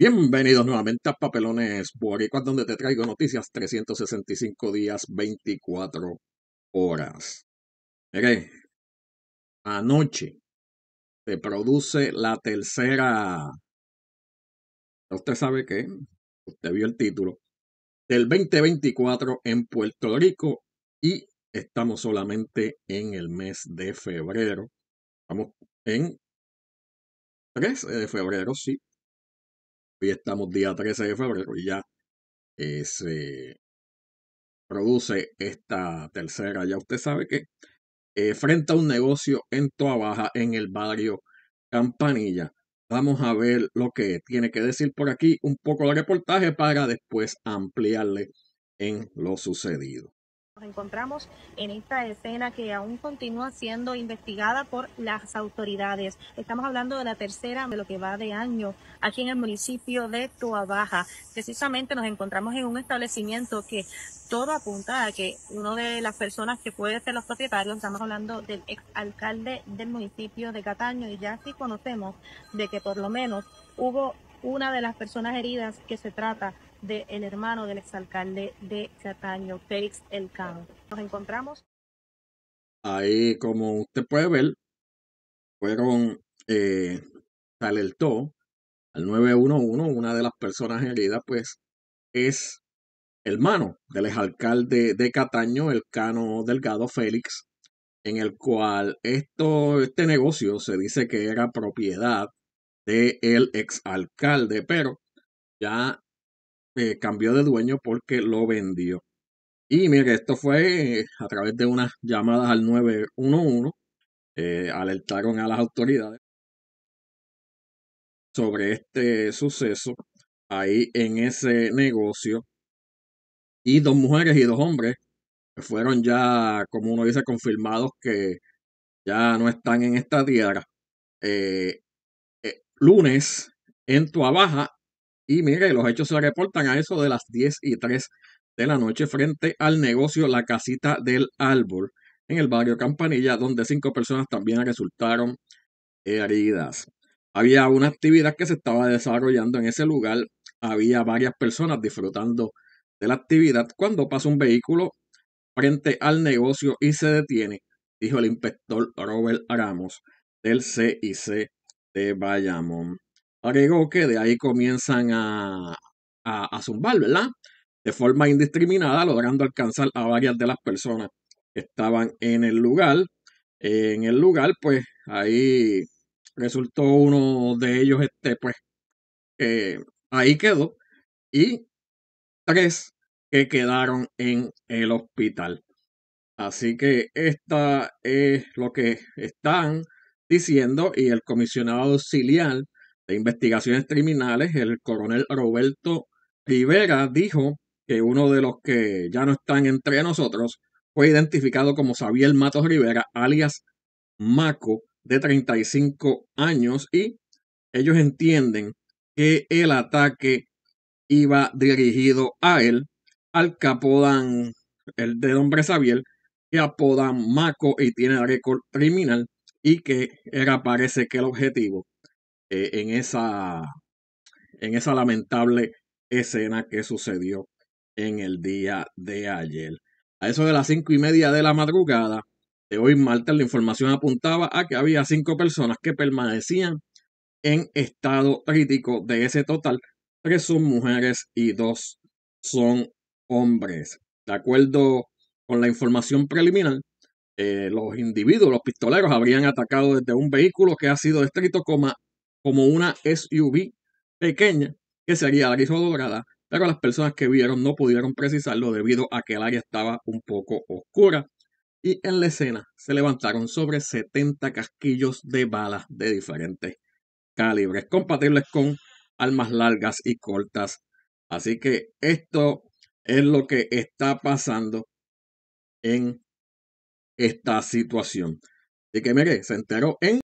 Bienvenidos nuevamente a Papelones Boricuas, donde te traigo noticias 365 días, 24 horas. Mire, anoche se produce la tercera. Usted sabe qué, usted vio el título, del 2024 en Puerto Rico y estamos solamente en el mes de febrero. Estamos en 13 de febrero, sí, Hoy estamos día 13 de febrero y ya eh, se produce esta tercera, ya usted sabe que, eh, frente a un negocio en Toa Baja, en el barrio Campanilla. Vamos a ver lo que tiene que decir por aquí, un poco de reportaje para después ampliarle en lo sucedido. Nos encontramos en esta escena que aún continúa siendo investigada por las autoridades. Estamos hablando de la tercera de lo que va de año aquí en el municipio de Toabaja. Precisamente nos encontramos en un establecimiento que todo apunta a que una de las personas que puede ser los propietarios, estamos hablando del ex alcalde del municipio de Cataño y ya sí conocemos de que por lo menos hubo una de las personas heridas que se trata del el hermano del exalcalde de Cataño, Félix Elcano. Nos encontramos. Ahí, como usted puede ver, fueron, eh, se alertó al 911, una de las personas heridas, pues, es hermano del exalcalde de Cataño, Elcano Delgado Félix, en el cual esto, este negocio se dice que era propiedad del el exalcalde, pero ya eh, cambió de dueño porque lo vendió. Y mire, esto fue eh, a través de unas llamadas al 911. Eh, alertaron a las autoridades sobre este suceso ahí en ese negocio. Y dos mujeres y dos hombres fueron ya, como uno dice, confirmados que ya no están en esta tierra. Eh, lunes en Tuabaja y mire, los hechos se reportan a eso de las 10 y 3 de la noche frente al negocio La Casita del Árbol en el barrio Campanilla, donde cinco personas también resultaron heridas. Había una actividad que se estaba desarrollando en ese lugar. Había varias personas disfrutando de la actividad cuando pasa un vehículo frente al negocio y se detiene, dijo el inspector Robert Ramos del CIC de Bayamón agregó que de ahí comienzan a, a, zumbar, ¿verdad? De forma indiscriminada, logrando alcanzar a varias de las personas que estaban en el lugar. En el lugar, pues ahí resultó uno de ellos, este, pues, eh, ahí quedó. Y tres que quedaron en el hospital. Así que esta es lo que están diciendo y el comisionado auxiliar de Investigaciones Criminales, el coronel Roberto Rivera, dijo que uno de los que ya no están entre nosotros fue identificado como Xavier Matos Rivera, alias Maco, de 35 años, y ellos entienden que el ataque iba dirigido a él, al que apodan el de nombre Xavier, que apodan Maco y tiene récord criminal y que era parece que el objetivo eh, en, esa, en esa lamentable escena que sucedió en el día de ayer. A eso de las cinco y media de la madrugada de hoy Malta la información apuntaba a que había cinco personas que permanecían en estado crítico de ese total. Tres son mujeres y dos son hombres. De acuerdo con la información preliminar, eh, los individuos, los pistoleros, habrían atacado desde un vehículo que ha sido descrito como, como una SUV pequeña que sería gris o dorada, pero las personas que vieron no pudieron precisarlo debido a que el área estaba un poco oscura. Y en la escena se levantaron sobre 70 casquillos de balas de diferentes calibres, compatibles con armas largas y cortas. Así que esto es lo que está pasando en esta situación. Así que mire, se enteró en